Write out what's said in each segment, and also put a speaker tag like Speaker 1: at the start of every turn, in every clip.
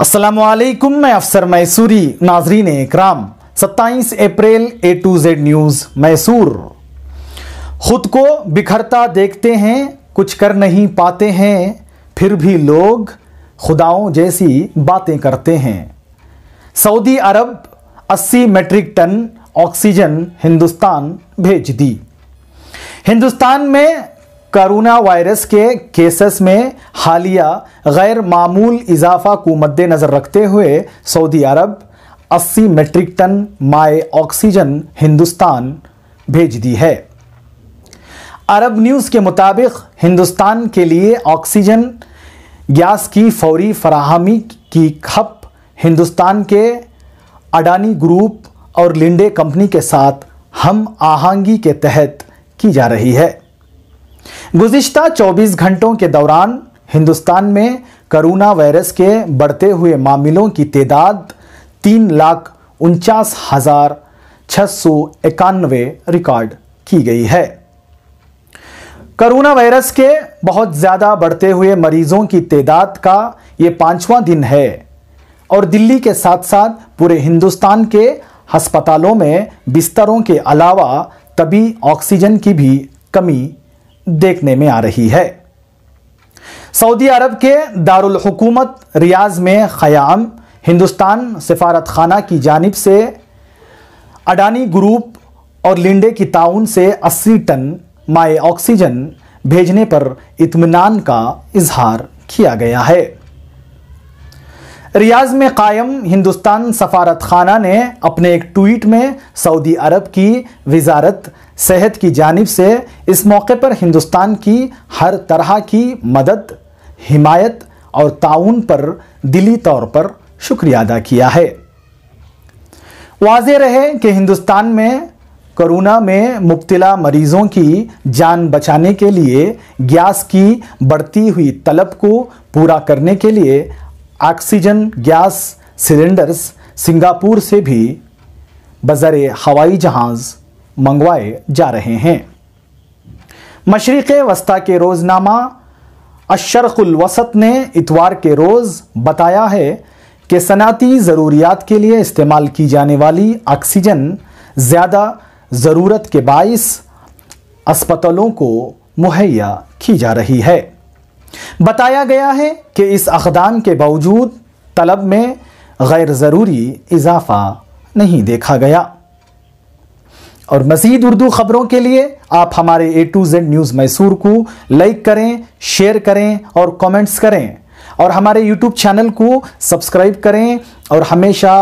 Speaker 1: असलम मैं अफसर मैसूरी नाजरीन कराम 27 अप्रैल A to Z news Mysore खुद को बिखरता देखते हैं कुछ कर नहीं पाते हैं फिर भी लोग खुदाओं जैसी बातें करते हैं Saudi Arab 80 metric ton oxygen Hindustan भेज दी हिंदुस्तान में करोना वायरस के केसेस में हालिया गैर मामूल इजाफा को मद्देनज़र रखते हुए सऊदी अरब 80 मेट्रिक टन माए ऑक्सीजन हिंदुस्तान भेज दी है अरब न्यूज़ के मुताबिक हिंदुस्तान के लिए ऑक्सीजन गैस की फौरी फराहमी की खप हिंदुस्तान के अडानी ग्रुप और लिंडे कंपनी के साथ हम आहंगी के तहत की जा रही है गुजशत 24 घंटों के दौरान हिंदुस्तान में करोना वायरस के बढ़ते हुए मामलों की तादाद तीन लाख उनचास हजार छह सौ इक्यानवे रिकॉर्ड की गई है करोना वायरस के बहुत ज़्यादा बढ़ते हुए मरीजों की तादाद का ये पांचवा दिन है और दिल्ली के साथ साथ पूरे हिंदुस्तान के अस्पतालों में बिस्तरों के अलावा तभी ऑक्सीजन की भी कमी देखने में आ रही है सऊदी अरब के दारुल हुकूमत रियाज में ख़याम हिंदुस्तान सफारत खाना की जानब से अडानी ग्रुप और लिंडे की ताउन से 80 टन माए ऑक्सीजन भेजने पर इत्मीनान का इजहार किया गया है रियाज में कायम हिंदुस्तान सफारत खाना ने अपने एक ट्वीट में सऊदी अरब की वजारत सेहत की जानब से इस मौके पर हिंदुस्तान की हर तरह की मदद हिमायत और ताउन पर दिली तौर पर शुक्रिया अदा किया है वाज रहे कि हिंदुस्तान में कोरोना में मुब्तला मरीजों की जान बचाने के लिए गैस की बढ़ती हुई तलब को पूरा करने के लिए ऑक्सीजन गैस सिलेंडर्स सिंगापुर से भी बजर हवाई जहाज़ मंगवाए जा रहे हैं मशरक़ वस्ता के रोज़नामा वसत ने इतवार के रोज़ बताया है कि सनाती ज़रूरियात के लिए इस्तेमाल की जाने वाली ऑक्सीजन ज़्यादा ज़रूरत के बायस अस्पतालों को मुहैया की जा रही है बताया गया है कि इस अकदाम के बावजूद तलब में गैर ज़रूरी इजाफा नहीं देखा गया और मज़ीद उर्दू ख़बरों के लिए आप हमारे A to Z news Mysore को लाइक करें शेयर करें और कमेंट्स करें और हमारे यूट्यूब चैनल को सब्सक्राइब करें और हमेशा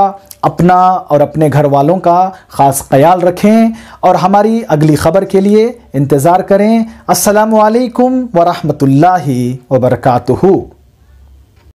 Speaker 1: अपना और अपने घर वालों का ख़ास ख्याल रखें और हमारी अगली ख़बर के लिए इंतज़ार करें असलकम ला वरकू